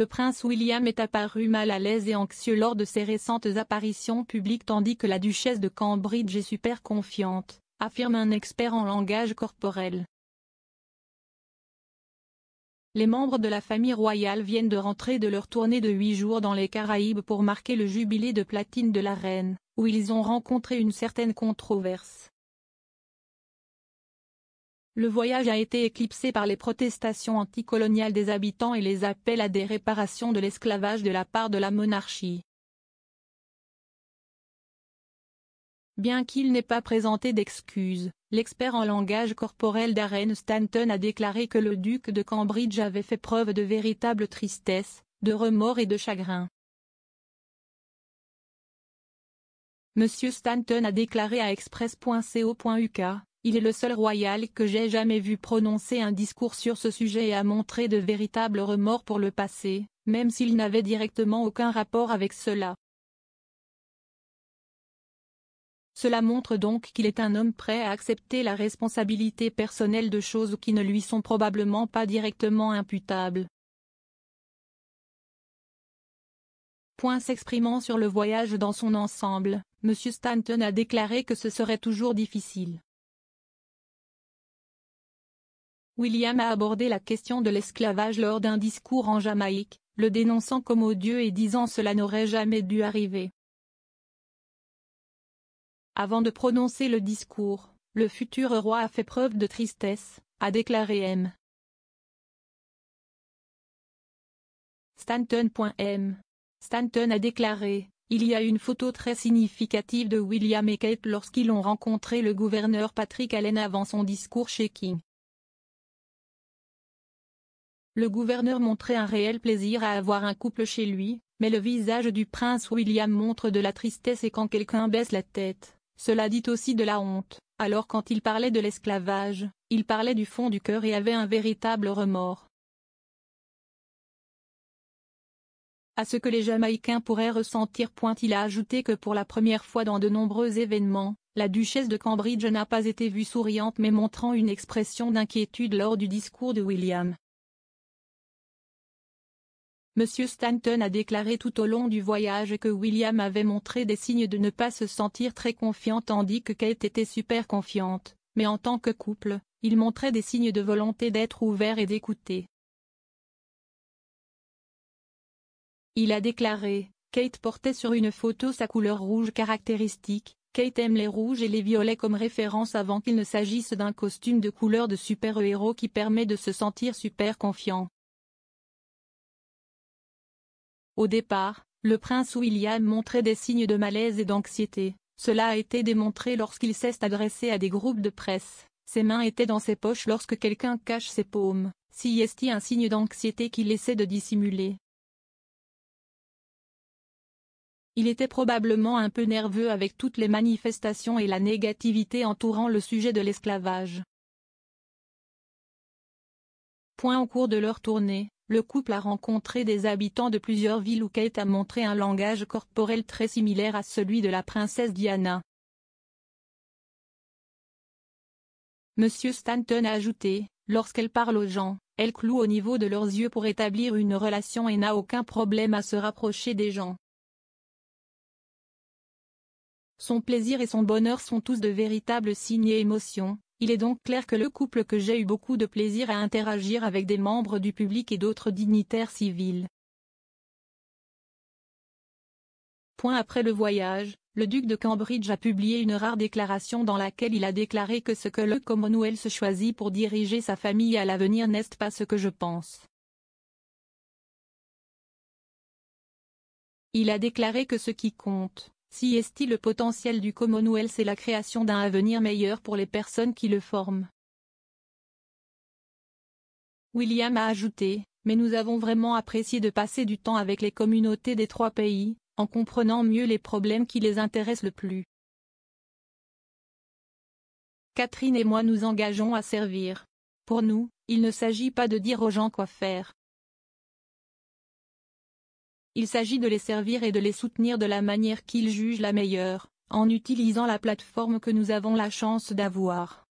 le prince William est apparu mal à l'aise et anxieux lors de ses récentes apparitions publiques tandis que la duchesse de Cambridge est super confiante, affirme un expert en langage corporel. Les membres de la famille royale viennent de rentrer de leur tournée de huit jours dans les Caraïbes pour marquer le jubilé de platine de la reine, où ils ont rencontré une certaine controverse. Le voyage a été éclipsé par les protestations anticoloniales des habitants et les appels à des réparations de l'esclavage de la part de la monarchie. Bien qu'il n'ait pas présenté d'excuses, l'expert en langage corporel Darren Stanton a déclaré que le duc de Cambridge avait fait preuve de véritable tristesse, de remords et de chagrin. Monsieur Stanton a déclaré à express.co.uk il est le seul royal que j'ai jamais vu prononcer un discours sur ce sujet et a montré de véritables remords pour le passé, même s'il n'avait directement aucun rapport avec cela. Cela montre donc qu'il est un homme prêt à accepter la responsabilité personnelle de choses qui ne lui sont probablement pas directement imputables. Point s'exprimant sur le voyage dans son ensemble, M. Stanton a déclaré que ce serait toujours difficile William a abordé la question de l'esclavage lors d'un discours en Jamaïque, le dénonçant comme odieux et disant cela n'aurait jamais dû arriver. Avant de prononcer le discours, le futur roi a fait preuve de tristesse, a déclaré M. Stanton.m. Stanton a déclaré, il y a une photo très significative de William et Kate lorsqu'ils ont rencontré le gouverneur Patrick Allen avant son discours chez King. Le gouverneur montrait un réel plaisir à avoir un couple chez lui, mais le visage du prince William montre de la tristesse et quand quelqu'un baisse la tête, cela dit aussi de la honte. Alors quand il parlait de l'esclavage, il parlait du fond du cœur et avait un véritable remords. à ce que les Jamaïcains pourraient ressentir. Point. Il a ajouté que pour la première fois dans de nombreux événements, la duchesse de Cambridge n'a pas été vue souriante mais montrant une expression d'inquiétude lors du discours de William. Monsieur Stanton a déclaré tout au long du voyage que William avait montré des signes de ne pas se sentir très confiant tandis que Kate était super confiante, mais en tant que couple, il montrait des signes de volonté d'être ouvert et d'écouter. Il a déclaré, Kate portait sur une photo sa couleur rouge caractéristique, Kate aime les rouges et les violets comme référence avant qu'il ne s'agisse d'un costume de couleur de super-héros qui permet de se sentir super confiant. Au départ, le prince William montrait des signes de malaise et d'anxiété, cela a été démontré lorsqu'il s'est adressé à des groupes de presse, ses mains étaient dans ses poches lorsque quelqu'un cache ses paumes, si est un signe d'anxiété qu'il essaie de dissimuler. Il était probablement un peu nerveux avec toutes les manifestations et la négativité entourant le sujet de l'esclavage. Point au cours de leur tournée, le couple a rencontré des habitants de plusieurs villes où Kate a montré un langage corporel très similaire à celui de la princesse Diana. Monsieur Stanton a ajouté, lorsqu'elle parle aux gens, elle cloue au niveau de leurs yeux pour établir une relation et n'a aucun problème à se rapprocher des gens. Son plaisir et son bonheur sont tous de véritables signes et émotions, il est donc clair que le couple que j'ai eu beaucoup de plaisir à interagir avec des membres du public et d'autres dignitaires civils. Point après le voyage, le duc de Cambridge a publié une rare déclaration dans laquelle il a déclaré que ce que le Commonwealth choisit pour diriger sa famille à l'avenir n'est pas ce que je pense. Il a déclaré que ce qui compte, si est le potentiel du Commonwealth et la création d'un avenir meilleur pour les personnes qui le forment. William a ajouté, mais nous avons vraiment apprécié de passer du temps avec les communautés des trois pays, en comprenant mieux les problèmes qui les intéressent le plus. Catherine et moi nous engageons à servir. Pour nous, il ne s'agit pas de dire aux gens quoi faire, il s'agit de les servir et de les soutenir de la manière qu'ils jugent la meilleure, en utilisant la plateforme que nous avons la chance d'avoir.